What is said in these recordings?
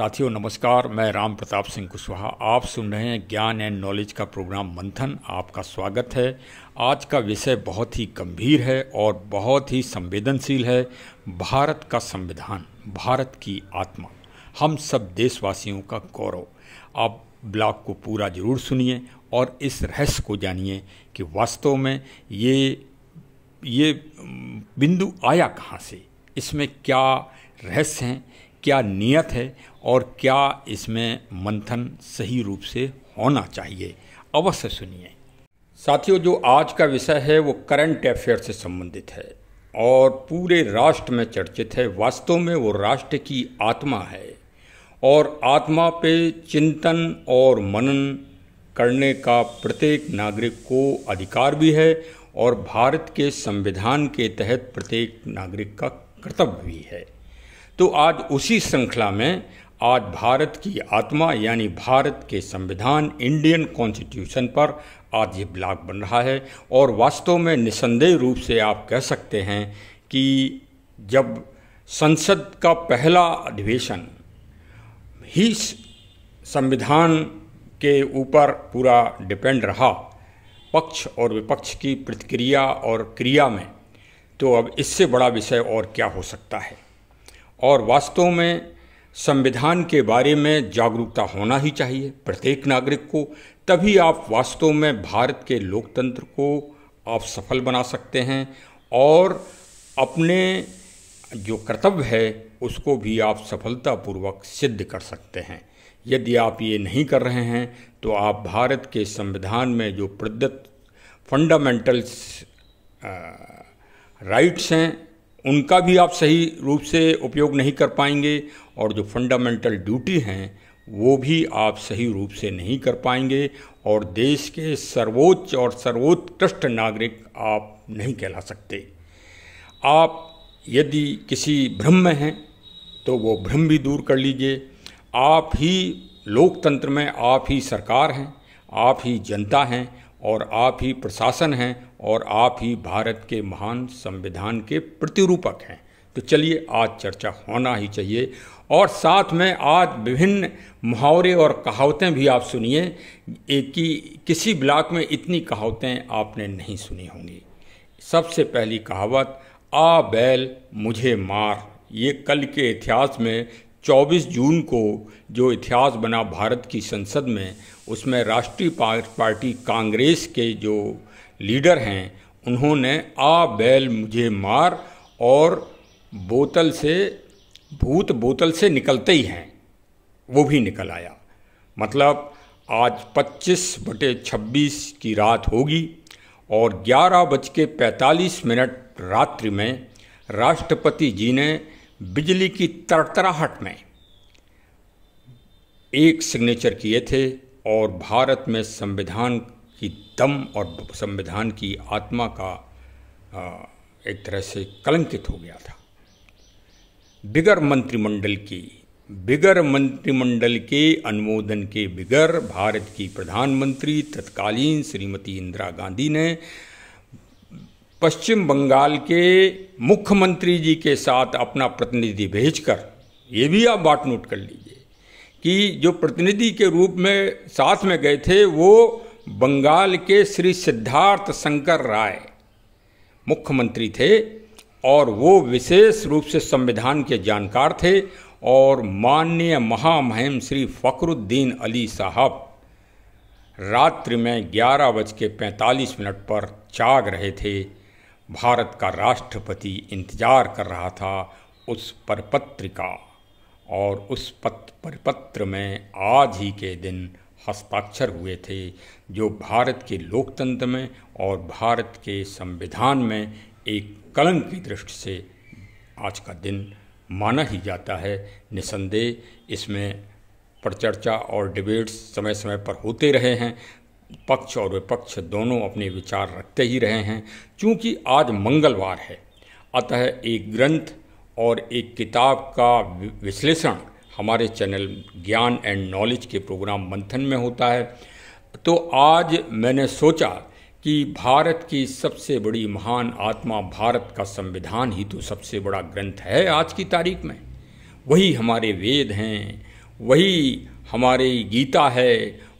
साथियों नमस्कार मैं राम प्रताप सिंह कुशवाहा आप सुन रहे हैं ज्ञान एंड नॉलेज का प्रोग्राम मंथन आपका स्वागत है आज का विषय बहुत ही गंभीर है और बहुत ही संवेदनशील है भारत का संविधान भारत की आत्मा हम सब देशवासियों का गौरव आप ब्लॉग को पूरा जरूर सुनिए और इस रहस्य को जानिए कि वास्तव में ये ये बिंदु आया कहाँ से इसमें क्या रहस्य हैं क्या नियत है और क्या इसमें मंथन सही रूप से होना चाहिए अवश्य सुनिए साथियों जो आज का विषय है वो करंट अफेयर से संबंधित है और पूरे राष्ट्र में चर्चित है वास्तव में वो राष्ट्र की आत्मा है और आत्मा पे चिंतन और मनन करने का प्रत्येक नागरिक को अधिकार भी है और भारत के संविधान के तहत प्रत्येक नागरिक का कर्तव्य भी है तो आज उसी श्रृंखला में आज भारत की आत्मा यानी भारत के संविधान इंडियन कॉन्स्टिट्यूशन पर आज ये ब्लॉग बन रहा है और वास्तव में निसंदेह रूप से आप कह सकते हैं कि जब संसद का पहला अधिवेशन ही संविधान के ऊपर पूरा डिपेंड रहा पक्ष और विपक्ष की प्रतिक्रिया और क्रिया में तो अब इससे बड़ा विषय और क्या हो सकता है और वास्तव में संविधान के बारे में जागरूकता होना ही चाहिए प्रत्येक नागरिक को तभी आप वास्तव में भारत के लोकतंत्र को आप सफल बना सकते हैं और अपने जो कर्तव्य है उसको भी आप सफलतापूर्वक सिद्ध कर सकते हैं यदि आप ये नहीं कर रहे हैं तो आप भारत के संविधान में जो प्रदत्त फंडामेंटल्स राइट्स हैं उनका भी आप सही रूप से उपयोग नहीं कर पाएंगे और जो फंडामेंटल ड्यूटी हैं वो भी आप सही रूप से नहीं कर पाएंगे और देश के सर्वोच्च और सर्वोत्कृष्ट नागरिक आप नहीं कहला सकते आप यदि किसी भ्रम में हैं तो वो भ्रम भी दूर कर लीजिए आप ही लोकतंत्र में आप ही सरकार हैं आप ही जनता हैं और आप ही प्रशासन हैं और आप ही भारत के महान संविधान के प्रतिरूपक हैं तो चलिए आज चर्चा होना ही चाहिए और साथ में आज विभिन्न मुहावरे और कहावतें भी आप सुनिए एक कि किसी ब्लॉक में इतनी कहावतें आपने नहीं सुनी होंगी सबसे पहली कहावत आ बैल मुझे मार ये कल के इतिहास में 24 जून को जो इतिहास बना भारत की संसद में उसमें राष्ट्रीय पार्टी कांग्रेस के जो लीडर हैं उन्होंने आ बैल मुझे मार और बोतल से भूत बोतल से निकलते ही हैं वो भी निकल आया मतलब आज 25 बटे छब्बीस की रात होगी और ग्यारह बज के पैंतालीस मिनट रात्रि में राष्ट्रपति जी ने बिजली की तरतराहट में एक सिग्नेचर किए थे और भारत में संविधान ही दम और संविधान की आत्मा का एक तरह से कलंकित हो गया था बिगर मंत्रिमंडल की बिगर मंत्रिमंडल के अनुमोदन के बिगर भारत की प्रधानमंत्री तत्कालीन श्रीमती इंदिरा गांधी ने पश्चिम बंगाल के मुख्यमंत्री जी के साथ अपना प्रतिनिधि भेजकर ये भी आप बात नोट कर लीजिए कि जो प्रतिनिधि के रूप में साथ में गए थे वो बंगाल के श्री सिद्धार्थ शंकर राय मुख्यमंत्री थे और वो विशेष रूप से संविधान के जानकार थे और माननीय महामहिम श्री फ़खरुद्दीन अली साहब रात्रि में ग्यारह बज के पैंतालीस मिनट पर जाग रहे थे भारत का राष्ट्रपति इंतजार कर रहा था उस परपत्र का और उस पत्र परिपत्र में आज ही के दिन हस्ताक्षर हुए थे जो भारत के लोकतंत्र में और भारत के संविधान में एक कलंक की दृष्टि से आज का दिन माना ही जाता है निसंदेह इसमें परचर्चा और डिबेट्स समय समय पर होते रहे हैं पक्ष और विपक्ष दोनों अपने विचार रखते ही रहे हैं क्योंकि आज मंगलवार है अतः एक ग्रंथ और एक किताब का विश्लेषण हमारे चैनल ज्ञान एंड नॉलेज के प्रोग्राम मंथन में होता है तो आज मैंने सोचा कि भारत की सबसे बड़ी महान आत्मा भारत का संविधान ही तो सबसे बड़ा ग्रंथ है आज की तारीख में वही हमारे वेद हैं वही हमारी गीता है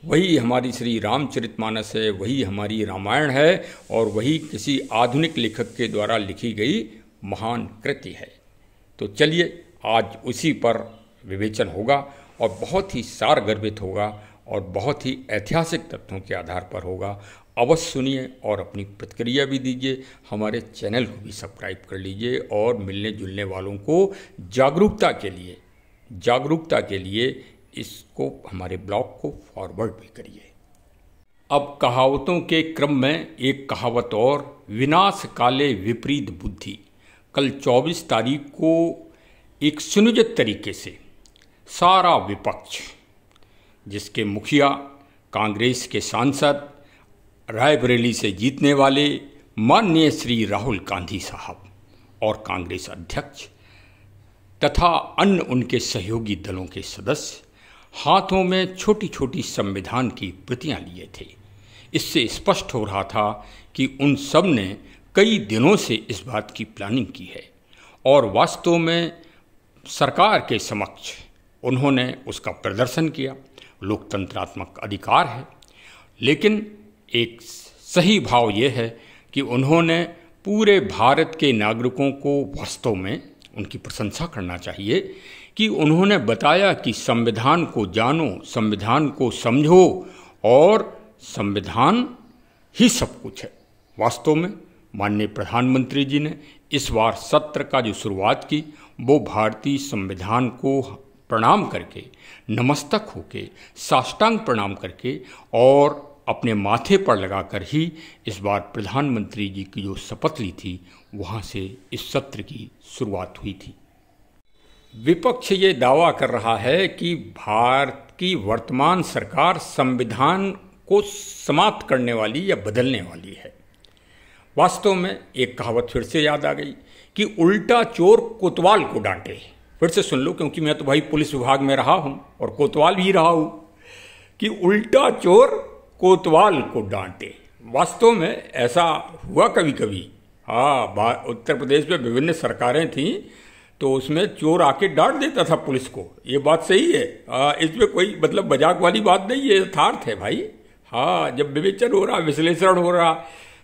वही हमारी श्री रामचरितमानस है वही हमारी रामायण है और वही किसी आधुनिक लेखक के द्वारा लिखी गई महान कृति है तो चलिए आज उसी पर विवेचन होगा और बहुत ही सार गर्भित होगा और बहुत ही ऐतिहासिक तथ्यों के आधार पर होगा अवश्य सुनिए और अपनी प्रतिक्रिया भी दीजिए हमारे चैनल को भी सब्सक्राइब कर लीजिए और मिलने जुलने वालों को जागरूकता के लिए जागरूकता के लिए इसको हमारे ब्लॉग को फॉरवर्ड भी करिए अब कहावतों के क्रम में एक कहावत और विनाश काले विपरीत बुद्धि कल 24 तारीख को एक सुनियोजित तरीके से सारा विपक्ष जिसके मुखिया कांग्रेस के सांसद रायबरेली से जीतने वाले माननीय श्री राहुल गांधी साहब और कांग्रेस अध्यक्ष तथा अन्य उनके सहयोगी दलों के सदस्य हाथों में छोटी छोटी संविधान की प्रतियां लिए थे इससे स्पष्ट हो रहा था कि उन सब ने कई दिनों से इस बात की प्लानिंग की है और वास्तव में सरकार के समक्ष उन्होंने उसका प्रदर्शन किया लोकतंत्रात्मक अधिकार है लेकिन एक सही भाव ये है कि उन्होंने पूरे भारत के नागरिकों को वास्तव में उनकी प्रशंसा करना चाहिए कि उन्होंने बताया कि संविधान को जानो संविधान को समझो और संविधान ही सब कुछ है वास्तव में माननीय प्रधानमंत्री जी ने इस बार सत्र का जो शुरुआत की वो भारतीय संविधान को प्रणाम करके नमस्तक होके साष्टांग प्रणाम करके और अपने माथे पर लगाकर ही इस बार प्रधानमंत्री जी की जो शपथ ली थी वहाँ से इस सत्र की शुरुआत हुई थी विपक्ष ये दावा कर रहा है कि भारत की वर्तमान सरकार संविधान को समाप्त करने वाली या बदलने वाली है वास्तव में एक कहावत फिर से याद आ गई कि उल्टा चोर कोतवाल को डांटे फिर से सुन लो क्योंकि मैं तो भाई पुलिस विभाग में रहा हूं और कोतवाल भी रहा हूं कि उल्टा चोर कोतवाल को डांटे वास्तव में ऐसा हुआ कभी कभी हाँ उत्तर प्रदेश में विभिन्न सरकारें थीं तो उसमें चोर आके डांट देता था पुलिस को ये बात सही है इसमें कोई मतलब मजाक वाली बात नहीं ये यथार्थ है भाई हाँ जब विवेचन हो रहा विश्लेषण हो रहा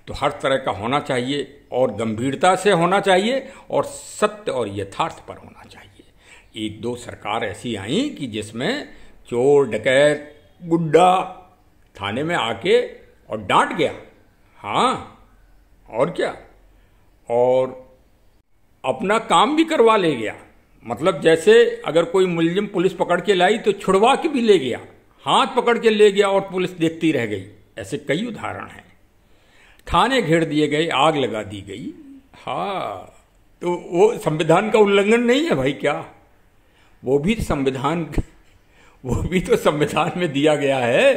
तो हर तरह का होना चाहिए और गंभीरता से होना चाहिए और सत्य और यथार्थ पर होना चाहिए एक दो सरकार ऐसी आई कि जिसमें चोर डकैत गुड्डा थाने में आके और डांट गया हाँ और क्या और अपना काम भी करवा ले गया मतलब जैसे अगर कोई मुलजिम पुलिस पकड़ के लाई तो छुड़वा के भी ले गया हाथ पकड़ के ले गया और पुलिस देखती रह गई ऐसे कई उदाहरण हैं थाने घेर दिए गए आग लगा दी गई हाँ तो वो संविधान का उल्लंघन नहीं है भाई क्या वो भी तो संविधान वो भी तो संविधान में दिया गया है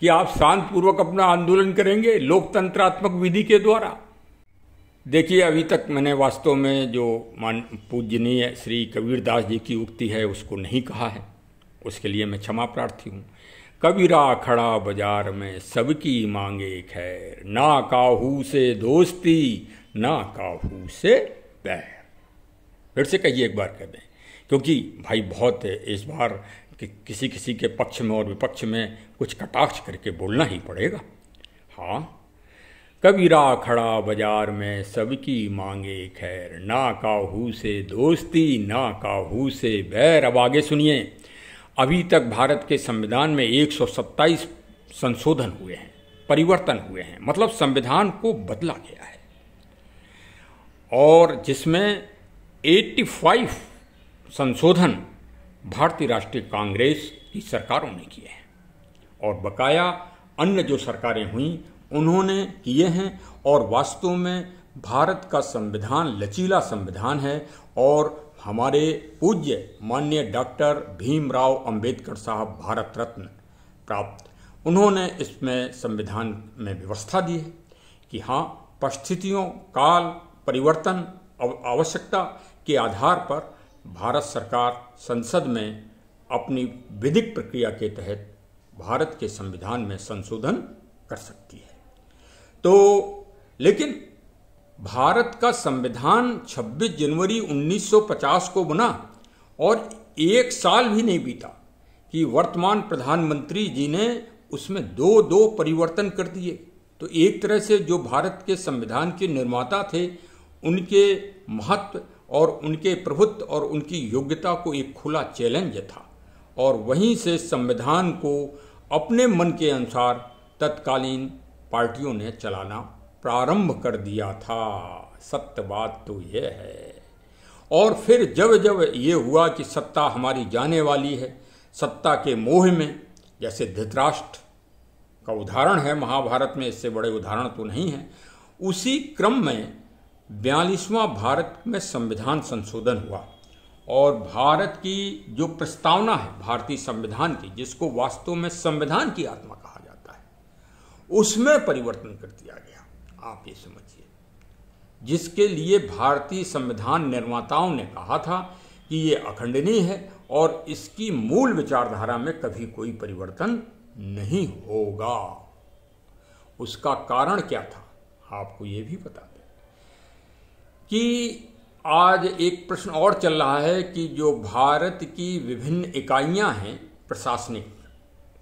कि आप शांतपूर्वक अपना आंदोलन करेंगे लोकतंत्रात्मक विधि के द्वारा देखिए अभी तक मैंने वास्तव में जो मान पूजनीय श्री कबीरदास जी की उक्ति है उसको नहीं कहा है उसके लिए मैं क्षमा प्रार्थी हूँ कबीरा खड़ा बाजार में सबकी मांगे खैर ना काहू से दोस्ती ना काहू से पैर फिर से कहिए एक बार कह दें क्योंकि भाई बहुत इस बार कि किसी किसी के पक्ष में और विपक्ष में कुछ कटाक्ष करके बोलना ही पड़ेगा हाँ कबीरा खड़ा बाजार में सबकी मांगे खैर ना काहू से दोस्ती ना काहू से बैर अब आगे सुनिए अभी तक भारत के संविधान में 127 संशोधन हुए हैं परिवर्तन हुए हैं मतलब संविधान को बदला गया है और जिसमें 85 संशोधन भारतीय राष्ट्रीय कांग्रेस की सरकारों ने किए हैं और बकाया अन्य जो सरकारें हुई उन्होंने किए हैं और वास्तव में भारत का संविधान लचीला संविधान है और हमारे पूज्य माननीय डॉक्टर भीमराव अंबेडकर साहब भारत रत्न प्राप्त उन्होंने इसमें संविधान में व्यवस्था दी है कि हाँ परिस्थितियों काल परिवर्तन आवश्यकता के आधार पर भारत सरकार संसद में अपनी विधिक प्रक्रिया के तहत भारत के संविधान में संशोधन कर सकती है तो लेकिन भारत का संविधान 26 जनवरी 1950 को बना और एक साल भी नहीं बीता कि वर्तमान प्रधानमंत्री जी ने उसमें दो दो परिवर्तन कर दिए तो एक तरह से जो भारत के संविधान के निर्माता थे उनके महत्व और उनके प्रभुत्व और उनकी योग्यता को एक खुला चैलेंज था और वहीं से संविधान को अपने मन के अनुसार तत्कालीन पार्टियों ने चलाना प्रारंभ कर दिया था सत्य बात तो यह है और फिर जब जब ये हुआ कि सत्ता हमारी जाने वाली है सत्ता के मोह में जैसे धृतराष्ट्र का उदाहरण है महाभारत में इससे बड़े उदाहरण तो नहीं है उसी क्रम में बयालीसवां भारत में संविधान संशोधन हुआ और भारत की जो प्रस्तावना है भारतीय संविधान की जिसको वास्तव में संविधान की आत्मा कहा जाता है उसमें परिवर्तन कर दिया गया आप ये समझिए जिसके लिए भारतीय संविधान निर्माताओं ने कहा था कि ये अखंडनीय है और इसकी मूल विचारधारा में कभी कोई परिवर्तन नहीं होगा उसका कारण क्या था आपको ये भी पता कि आज एक प्रश्न और चल रहा है कि जो भारत की विभिन्न इकाइयां हैं प्रशासनिक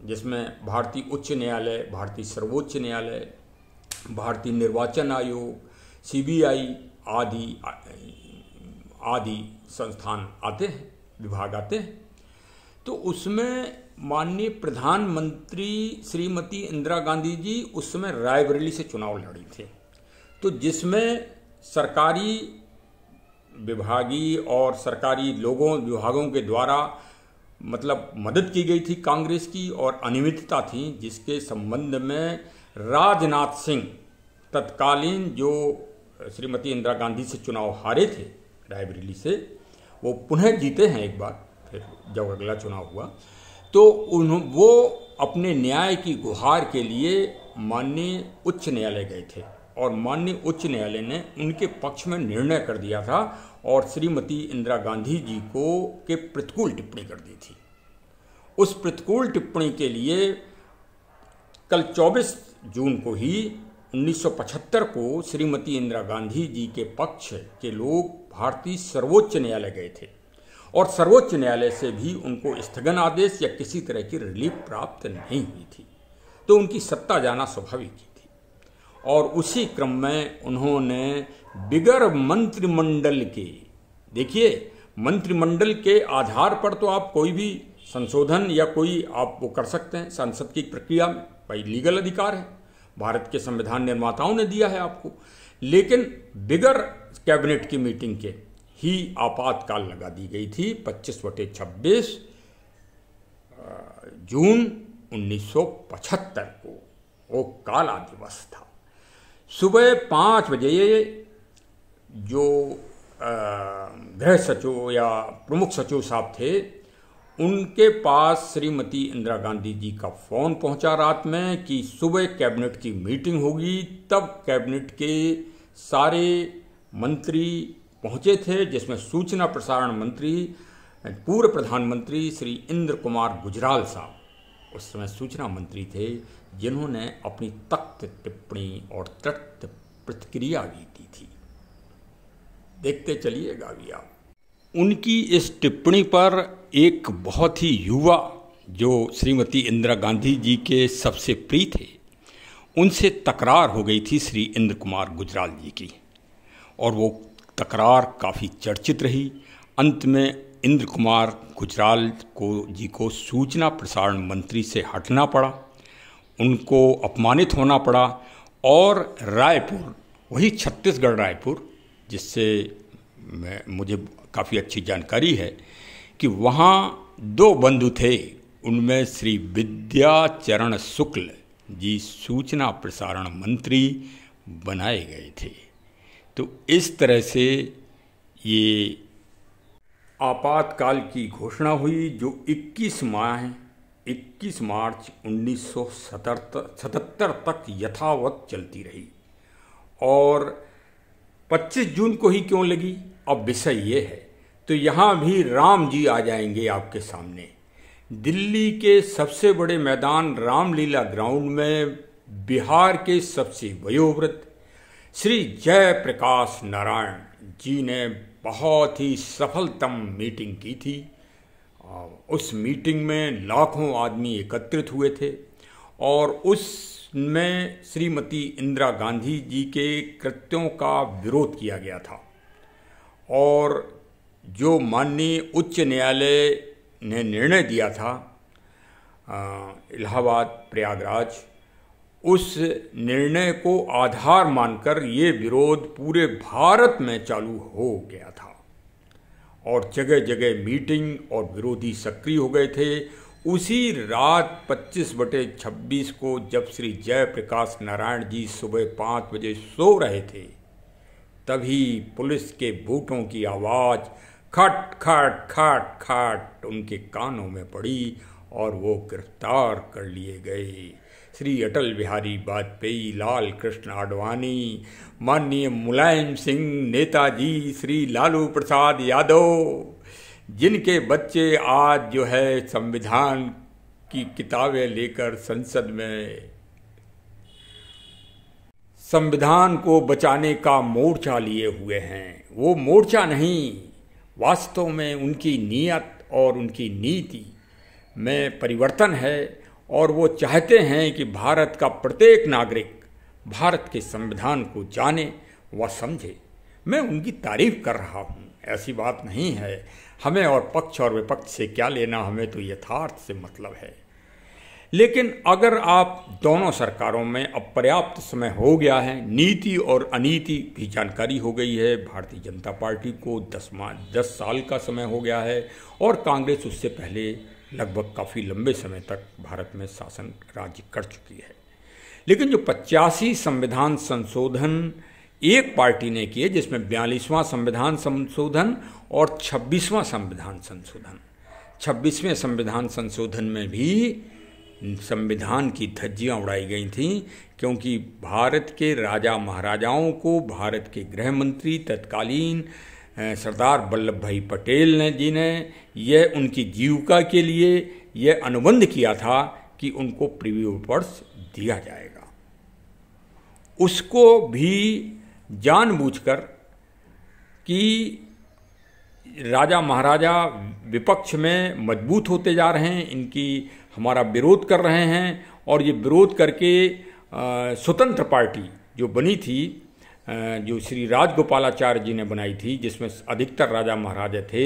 जिसमें भारतीय उच्च न्यायालय भारतीय सर्वोच्च न्यायालय भारतीय निर्वाचन आयोग सीबीआई आदि आदि संस्थान आते हैं विभाग आते हैं तो उसमें माननीय प्रधानमंत्री श्रीमती इंदिरा गांधी जी उस समय रायबरेली से चुनाव लड़ी थी तो जिसमें सरकारी विभागी और सरकारी लोगों विभागों के द्वारा मतलब मदद की गई थी कांग्रेस की और अनियमितता थी जिसके संबंध में राजनाथ सिंह तत्कालीन जो श्रीमती इंदिरा गांधी से चुनाव हारे थे रायबरेली से वो पुनः जीते हैं एक बार फिर जब अगला चुनाव हुआ तो उन्हों वो अपने न्याय की गुहार के लिए माननीय उच्च न्यायालय गए थे और माननीय उच्च न्यायालय ने उनके पक्ष में निर्णय कर दिया था और श्रीमती इंदिरा गांधी जी को के प्रतिकूल टिप्पणी कर दी थी उस प्रतिकूल टिप्पणी के लिए कल 24 जून को ही 1975 को श्रीमती इंदिरा गांधी जी के पक्ष के लोग भारतीय सर्वोच्च न्यायालय गए थे और सर्वोच्च न्यायालय से भी उनको स्थगन आदेश या किसी तरह की रिलीफ प्राप्त नहीं हुई थी तो उनकी सत्ता जाना स्वाभाविक है और उसी क्रम में उन्होंने बिगर मंत्रिमंडल के देखिए मंत्रिमंडल के आधार पर तो आप कोई भी संशोधन या कोई आप वो कर सकते हैं संसद की प्रक्रिया में भाई लीगल अधिकार है भारत के संविधान निर्माताओं ने दिया है आपको लेकिन बिगर कैबिनेट की मीटिंग के ही आपातकाल लगा दी गई थी 25 बटे छब्बीस जून 1975 को वो काला दिवस था सुबह पाँच बजे जो गृह सचिव या प्रमुख सचिव साहब थे उनके पास श्रीमती इंदिरा गांधी जी का फोन पहुंचा रात में कि सुबह कैबिनेट की मीटिंग होगी तब कैबिनेट के सारे मंत्री पहुंचे थे जिसमें सूचना प्रसारण मंत्री पूर्व प्रधानमंत्री श्री इंद्र कुमार गुजराल साहब उस समय सूचना मंत्री थे जिन्होंने अपनी तख्त टिप्पणी और तख्त प्रतिक्रिया भी दी थी देखते चलिएगा भी आप उनकी इस टिप्पणी पर एक बहुत ही युवा जो श्रीमती इंदिरा गांधी जी के सबसे प्रिय थे उनसे तकरार हो गई थी श्री इंद्र कुमार गुजराल जी की और वो तकरार काफ़ी चर्चित रही अंत में इंद्र कुमार गुजराल को जी को सूचना प्रसारण मंत्री से हटना पड़ा उनको अपमानित होना पड़ा और रायपुर वही छत्तीसगढ़ रायपुर जिससे मैं मुझे काफ़ी अच्छी जानकारी है कि वहाँ दो बंधु थे उनमें श्री विद्याचरण शुक्ल जी सूचना प्रसारण मंत्री बनाए गए थे तो इस तरह से ये आपातकाल की घोषणा हुई जो 21 माह 21 मार्च 1977 तक यथावत चलती रही और 25 जून को ही क्यों लगी अब विषय ये है तो यहाँ भी राम जी आ जाएंगे आपके सामने दिल्ली के सबसे बड़े मैदान रामलीला ग्राउंड में बिहार के सबसे वयोवृत श्री जयप्रकाश नारायण जी ने बहुत ही सफलतम मीटिंग की थी उस मीटिंग में लाखों आदमी एकत्रित हुए थे और उस में श्रीमती इंदिरा गांधी जी के कृत्यों का विरोध किया गया था और जो माननीय उच्च न्यायालय ने निर्णय दिया था इलाहाबाद प्रयागराज उस निर्णय को आधार मानकर ये विरोध पूरे भारत में चालू हो गया था और जगह जगह मीटिंग और विरोधी सक्रिय हो गए थे उसी रात 25 बटे छब्बीस को जब श्री जयप्रकाश नारायण जी सुबह पाँच बजे सो रहे थे तभी पुलिस के बूटों की आवाज़ खट खट खट खट उनके कानों में पड़ी और वो गिरफ्तार कर लिए गए श्री अटल बिहारी वाजपेयी लाल कृष्ण आडवाणी माननीय मुलायम सिंह नेताजी श्री लालू प्रसाद यादव जिनके बच्चे आज जो है संविधान की किताबें लेकर संसद में संविधान को बचाने का मोर्चा लिए हुए हैं वो मोर्चा नहीं वास्तव में उनकी नीयत और उनकी नीति में परिवर्तन है और वो चाहते हैं कि भारत का प्रत्येक नागरिक भारत के संविधान को जाने व समझे मैं उनकी तारीफ कर रहा हूँ ऐसी बात नहीं है हमें और पक्ष और विपक्ष से क्या लेना हमें तो यथार्थ से मतलब है लेकिन अगर आप दोनों सरकारों में अब पर्याप्त समय हो गया है नीति और अनीति भी जानकारी हो गई है भारतीय जनता पार्टी को दस माह दस साल का समय हो गया है और कांग्रेस उससे पहले लगभग काफ़ी लंबे समय तक भारत में शासन राज्य कर चुकी है लेकिन जो पचासी संविधान संशोधन एक पार्टी ने किए जिसमें बयालीसवां संविधान संशोधन और छब्बीसवां संविधान संशोधन छब्बीसवें संविधान संशोधन में भी संविधान की धज्जियां उड़ाई गई थीं क्योंकि भारत के राजा महाराजाओं को भारत के गृह मंत्री तत्कालीन सरदार वल्लभ भाई पटेल ने जी ने यह उनकी जीविका के लिए यह अनुबंध किया था कि उनको प्रीव्यू पर्स दिया जाएगा उसको भी जानबूझकर कि राजा महाराजा विपक्ष में मजबूत होते जा रहे हैं इनकी हमारा विरोध कर रहे हैं और ये विरोध करके स्वतंत्र पार्टी जो बनी थी जो श्री राजगोपालाचार्य जी ने बनाई थी जिसमें अधिकतर राजा महाराजा थे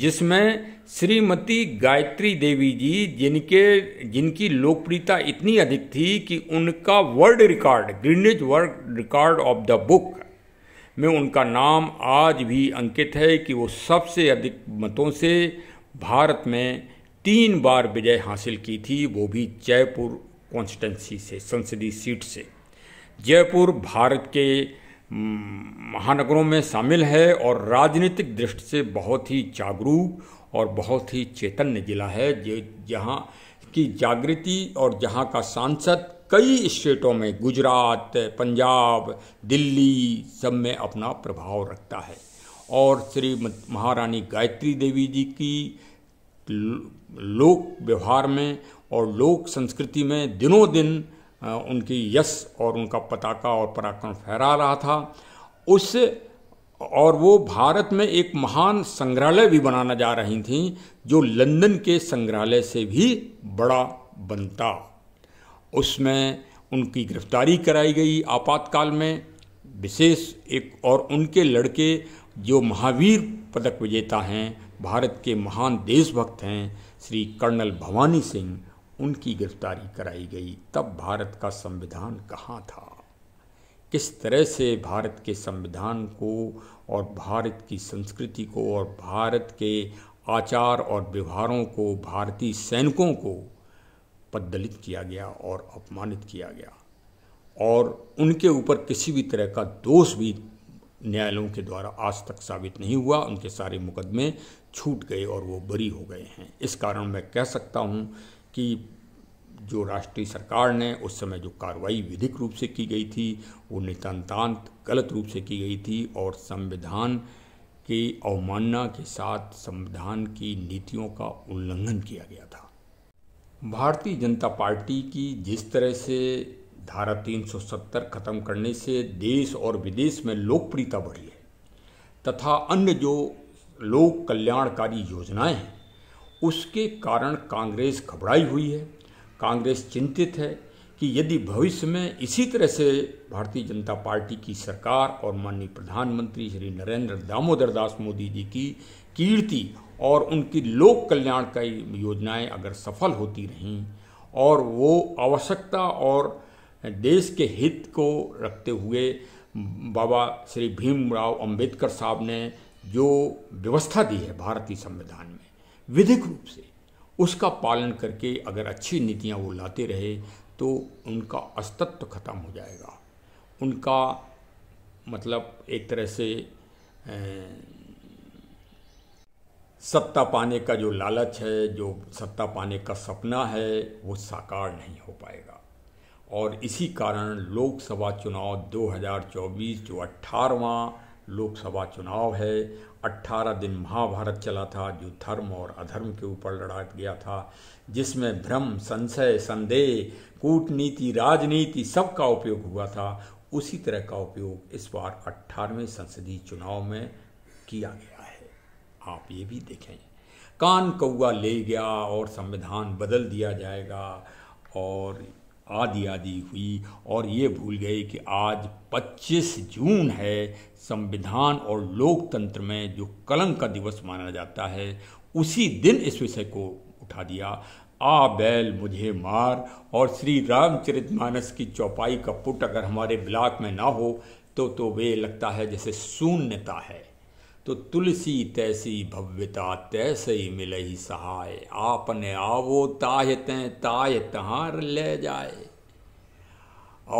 जिसमें श्रीमती गायत्री देवी जी जिनके जिनकी लोकप्रियता इतनी अधिक थी कि उनका world record Guinness world record of the book में उनका नाम आज भी अंकित है कि वो सबसे अधिक मतों से भारत में तीन बार विजय हासिल की थी वो भी जयपुर कॉन्स्टिटेंसी से संसदीय सीट से जयपुर भारत के महानगरों में शामिल है और राजनीतिक दृष्टि से बहुत ही जागरूक और बहुत ही चैतन्य जिला है जो जहाँ की जागृति और जहाँ का सांसद कई स्टेटों में गुजरात पंजाब दिल्ली सब में अपना प्रभाव रखता है और श्री महारानी गायत्री देवी जी की लोक व्यवहार में और लोक संस्कृति में दिनों दिन उनकी यश और उनका पताका और पराक्रम फहरा रहा था उस और वो भारत में एक महान संग्रहालय भी बनाना जा रही थी जो लंदन के संग्रहालय से भी बड़ा बनता उसमें उनकी गिरफ्तारी कराई गई आपातकाल में विशेष एक और उनके लड़के जो महावीर पदक विजेता हैं भारत के महान देशभक्त हैं श्री कर्नल भवानी सिंह उनकी गिरफ्तारी कराई गई तब भारत का संविधान कहाँ था किस तरह से भारत के संविधान को और भारत की संस्कृति को और भारत के आचार और व्यवहारों को भारतीय सैनिकों को पदलित किया गया और अपमानित किया गया और उनके ऊपर किसी भी तरह का दोष भी न्यायालयों के द्वारा आज तक साबित नहीं हुआ उनके सारे मुकदमे छूट गए और वो बरी हो गए हैं इस कारण मैं कह सकता हूँ कि जो राष्ट्रीय सरकार ने उस समय जो कार्रवाई विधिक रूप से की गई थी वो नितंतांत गलत रूप से की गई थी और संविधान की अवमानना के साथ संविधान की नीतियों का उल्लंघन किया गया था भारतीय जनता पार्टी की जिस तरह से धारा 370 खत्म करने से देश और विदेश में लोकप्रियता बढ़ी है तथा अन्य जो लोक कल्याणकारी योजनाएं हैं उसके कारण कांग्रेस घबराई हुई है कांग्रेस चिंतित है कि यदि भविष्य में इसी तरह से भारतीय जनता पार्टी की सरकार और माननीय प्रधानमंत्री श्री नरेंद्र दामोदर दास मोदी जी की कीर्ति और उनकी लोक कल्याणकारी योजनाएं अगर सफल होती रहीं और वो आवश्यकता और देश के हित को रखते हुए बाबा श्री भीमराव अंबेडकर साहब ने जो व्यवस्था दी है भारतीय संविधान विधिक रूप से उसका पालन करके अगर अच्छी नीतियाँ वो लाते रहे तो उनका अस्तित्व खत्म हो जाएगा उनका मतलब एक तरह से सत्ता पाने का जो लालच है जो सत्ता पाने का सपना है वो साकार नहीं हो पाएगा और इसी कारण लोकसभा चुनाव 2024 जो अट्ठारहवा लोकसभा चुनाव है 18 दिन महाभारत चला था जो धर्म और अधर्म के ऊपर लड़ा गया था जिसमें भ्रम संशय संदेह कूटनीति राजनीति सब का उपयोग हुआ था उसी तरह का उपयोग इस बार अट्ठारहवें संसदीय चुनाव में किया गया है आप ये भी देखें कान कौआ ले गया और संविधान बदल दिया जाएगा और आदि आदि हुई और ये भूल गए कि आज 25 जून है संविधान और लोकतंत्र में जो कलंक का दिवस माना जाता है उसी दिन इस विषय को उठा दिया आ बैल मुझे मार और श्री रामचरितमानस की चौपाई का पुट अगर हमारे ब्लाक में ना हो तो तो वे लगता है जैसे शून्यता है तो तुलसी तैसी भव्यता तैसई मिलही सहाय आपने आवो ताह तें ताह तहार ले जाए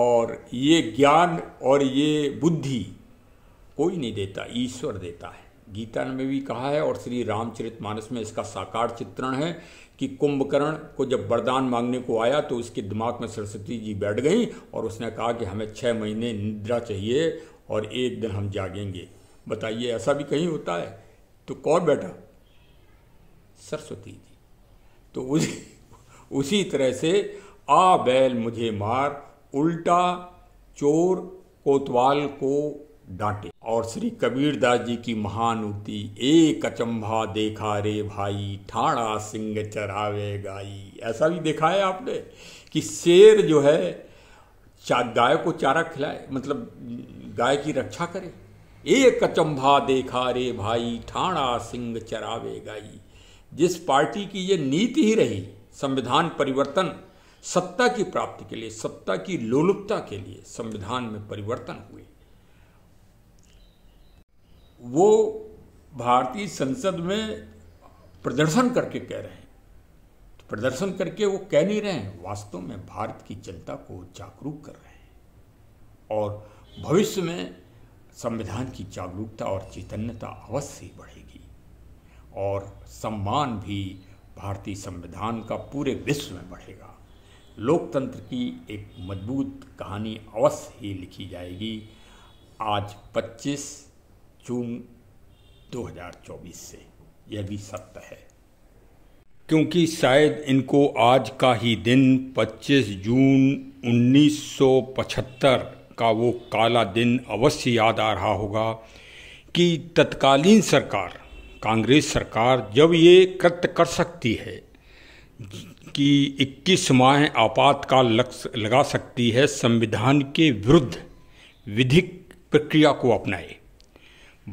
और ये ज्ञान और ये बुद्धि कोई नहीं देता ईश्वर देता है गीता में भी कहा है और श्री रामचरित मानस में इसका साकार चित्रण है कि कुंभकर्ण को जब वरदान मांगने को आया तो उसके दिमाग में सरस्वती जी बैठ गई और उसने कहा कि हमें छः महीने निद्रा चाहिए और एक दिन हम जागेंगे बताइए ऐसा भी कहीं होता है तो कौन बैठा सरस्वती जी तो उसी उसी तरह से आ बैल मुझे मार उल्टा चोर कोतवाल को डांटे और श्री कबीर दास जी की महानुति एक अचंभा देखा रे भाई ठाणा सिंह चरावे गाई ऐसा भी देखा है आपने कि शेर जो है गाय को चारा खिलाए मतलब गाय की रक्षा करे एक अचंभा देखा रे भाई ठाणा सिंह चरावे गाई जिस पार्टी की ये नीति ही रही संविधान परिवर्तन सत्ता की प्राप्ति के लिए सत्ता की लोलुपता के लिए संविधान में परिवर्तन हुए वो भारतीय संसद में प्रदर्शन करके कह रहे हैं तो प्रदर्शन करके वो कह नहीं रहे हैं वास्तव में भारत की जनता को जागरूक कर रहे हैं और भविष्य में संविधान की जागरूकता और चैतन्यता अवश्य बढ़ेगी और सम्मान भी भारतीय संविधान का पूरे विश्व में बढ़ेगा लोकतंत्र की एक मजबूत कहानी अवश्य ही लिखी जाएगी आज 25 जून 2024 से यह भी सत्य है क्योंकि शायद इनको आज का ही दिन 25 जून 1975 का वो काला दिन अवश्य याद आ रहा होगा कि तत्कालीन सरकार कांग्रेस सरकार जब ये कृत्य कर सकती है कि 21 माह आपातकाल लगा सकती है संविधान के विरुद्ध विधिक प्रक्रिया को अपनाए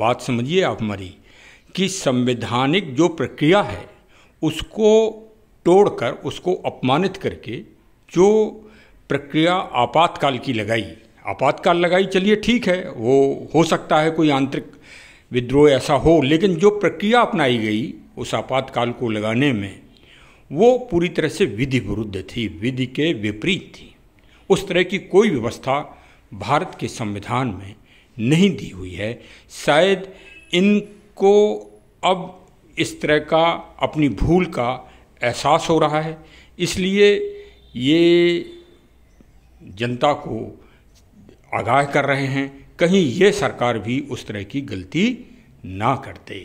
बात समझिए आप हमारी कि संवैधानिक जो प्रक्रिया है उसको तोड़कर उसको अपमानित करके जो प्रक्रिया आपातकाल की लगाई आपातकाल लगाई चलिए ठीक है वो हो सकता है कोई आंतरिक विद्रोह ऐसा हो लेकिन जो प्रक्रिया अपनाई गई उस आपातकाल को लगाने में वो पूरी तरह से विधि विरुद्ध थी विधि के विपरीत थी उस तरह की कोई व्यवस्था भारत के संविधान में नहीं दी हुई है शायद इनको अब इस तरह का अपनी भूल का एहसास हो रहा है इसलिए ये जनता को आगाह कर रहे हैं कहीं ये सरकार भी उस तरह की गलती ना करते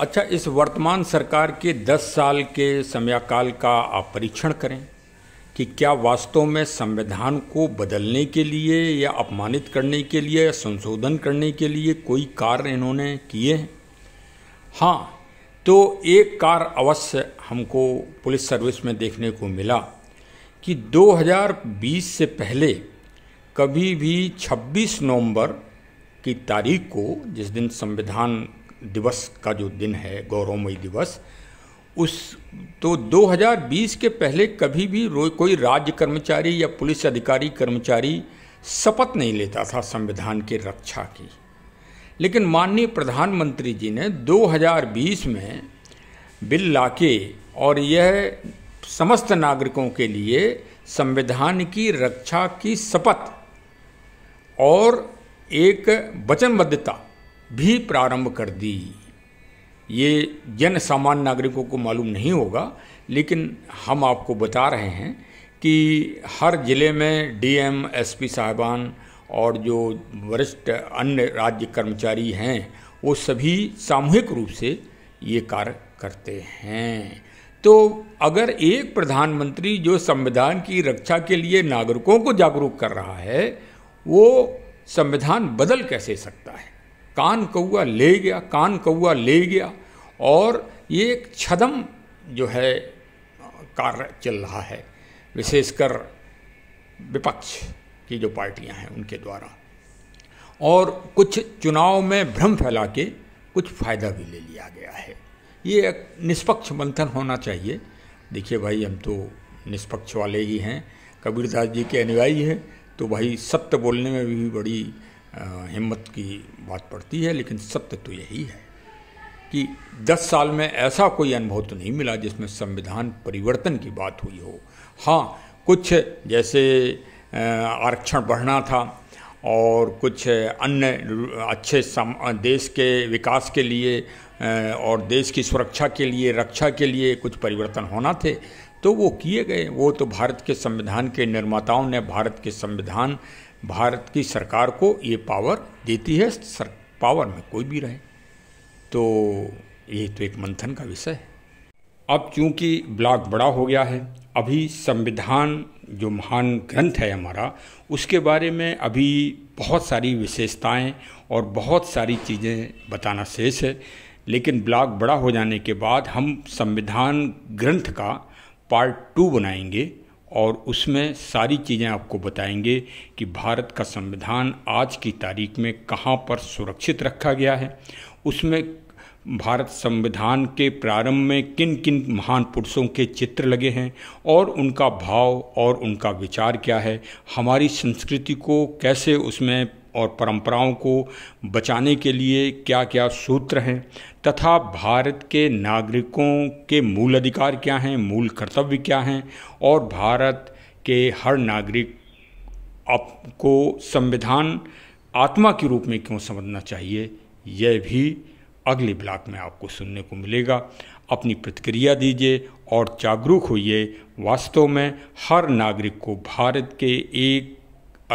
अच्छा इस वर्तमान सरकार के 10 साल के समयकाल का आप परीक्षण करें कि क्या वास्तव में संविधान को बदलने के लिए या अपमानित करने के लिए या संशोधन करने के लिए कोई कार्य इन्होंने किए हैं हाँ तो एक कार्य अवश्य हमको पुलिस सर्विस में देखने को मिला कि 2020 से पहले कभी भी 26 नवंबर की तारीख को जिस दिन संविधान दिवस का जो दिन है गौरवमयी दिवस उस तो 2020 के पहले कभी भी कोई राज्य कर्मचारी या पुलिस अधिकारी कर्मचारी शपथ नहीं लेता था संविधान की रक्षा की लेकिन माननीय प्रधानमंत्री जी ने 2020 में बिल लाके और यह समस्त नागरिकों के लिए संविधान की रक्षा की शपथ और एक वचनबद्धता भी प्रारंभ कर दी ये जन सामान्य नागरिकों को मालूम नहीं होगा लेकिन हम आपको बता रहे हैं कि हर ज़िले में डीएम एसपी साहबान और जो वरिष्ठ अन्य राज्य कर्मचारी हैं वो सभी सामूहिक रूप से ये कार्य करते हैं तो अगर एक प्रधानमंत्री जो संविधान की रक्षा के लिए नागरिकों को जागरूक कर रहा है वो संविधान बदल कैसे सकता है कान कौआ ले गया कान कौआ ले गया और ये एक छदम जो है कार्य चल रहा है विशेषकर विपक्ष की जो पार्टियां हैं उनके द्वारा और कुछ चुनाव में भ्रम फैला के कुछ फ़ायदा भी ले लिया गया है ये एक निष्पक्ष मंथन होना चाहिए देखिए भाई हम तो निष्पक्ष वाले ही हैं कबीरदास जी के अनुयायी हैं तो भाई सत्य बोलने में भी बड़ी हिम्मत की बात पड़ती है लेकिन सत्य तो यही है कि 10 साल में ऐसा कोई अनुभव तो नहीं मिला जिसमें संविधान परिवर्तन की बात हुई हो हाँ कुछ जैसे आरक्षण बढ़ना था और कुछ अन्य अच्छे देश के विकास के लिए और देश की सुरक्षा के लिए रक्षा के लिए कुछ परिवर्तन होना थे तो वो किए गए वो तो भारत के संविधान के निर्माताओं ने भारत के संविधान भारत की सरकार को ये पावर देती है सर पावर में कोई भी रहे तो ये तो एक मंथन का विषय है अब चूंकि ब्लॉक बड़ा हो गया है अभी संविधान जो महान ग्रंथ है हमारा उसके बारे में अभी बहुत सारी विशेषताएं और बहुत सारी चीज़ें बताना शेष है लेकिन ब्लॉक बड़ा हो जाने के बाद हम संविधान ग्रंथ का पार्ट टू बनाएंगे और उसमें सारी चीज़ें आपको बताएंगे कि भारत का संविधान आज की तारीख में कहाँ पर सुरक्षित रखा गया है उसमें भारत संविधान के प्रारंभ में किन किन महान पुरुषों के चित्र लगे हैं और उनका भाव और उनका विचार क्या है हमारी संस्कृति को कैसे उसमें और परंपराओं को बचाने के लिए क्या क्या सूत्र हैं तथा भारत के नागरिकों के मूल अधिकार क्या हैं मूल कर्तव्य क्या हैं और भारत के हर नागरिक को संविधान आत्मा के रूप में क्यों समझना चाहिए यह भी अगले ब्लॉक में आपको सुनने को मिलेगा अपनी प्रतिक्रिया दीजिए और जागरूक होइए वास्तव में हर नागरिक को भारत के एक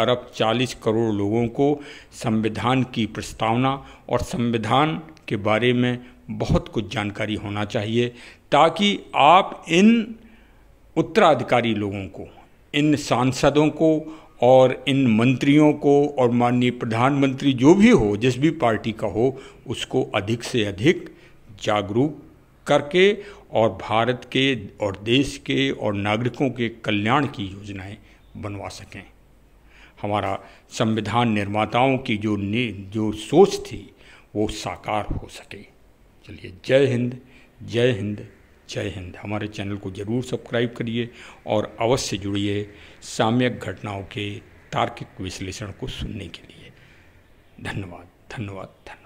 अरब 40 करोड़ लोगों को संविधान की प्रस्तावना और संविधान के बारे में बहुत कुछ जानकारी होना चाहिए ताकि आप इन उत्तराधिकारी लोगों को इन सांसदों को और इन मंत्रियों को और माननीय प्रधानमंत्री जो भी हो जिस भी पार्टी का हो उसको अधिक से अधिक जागरूक करके और भारत के और देश के और नागरिकों के कल्याण की योजनाएं बनवा सकें हमारा संविधान निर्माताओं की जो जो सोच थी वो साकार हो सके चलिए जय हिंद जय हिंद जय हिंद हमारे चैनल को ज़रूर सब्सक्राइब करिए और अवश्य जुड़िए साम्यक घटनाओं के तार्किक विश्लेषण को सुनने के लिए धन्यवाद धन्यवाद धन्यवाद